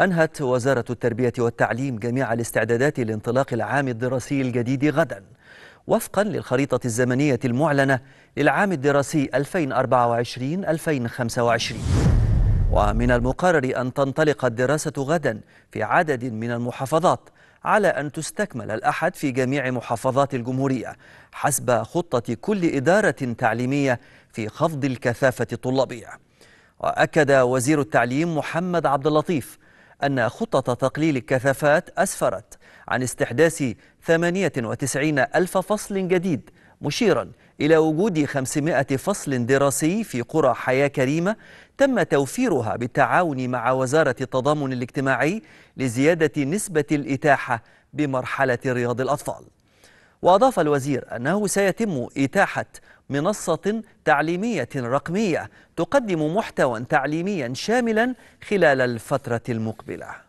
أنهت وزارة التربية والتعليم جميع الاستعدادات لانطلاق العام الدراسي الجديد غدا وفقا للخريطة الزمنية المعلنة للعام الدراسي 2024-2025 ومن المقرر أن تنطلق الدراسة غدا في عدد من المحافظات على أن تستكمل الأحد في جميع محافظات الجمهورية حسب خطة كل إدارة تعليمية في خفض الكثافة الطلابية وأكد وزير التعليم محمد عبد اللطيف أن خطط تقليل الكثافات أسفرت عن استحداث 98 ألف فصل جديد مشيرا إلى وجود 500 فصل دراسي في قرى حياة كريمة تم توفيرها بالتعاون مع وزارة التضامن الاجتماعي لزيادة نسبة الإتاحة بمرحلة رياض الأطفال وأضاف الوزير أنه سيتم إتاحة منصة تعليمية رقمية تقدم محتوى تعليميا شاملا خلال الفترة المقبلة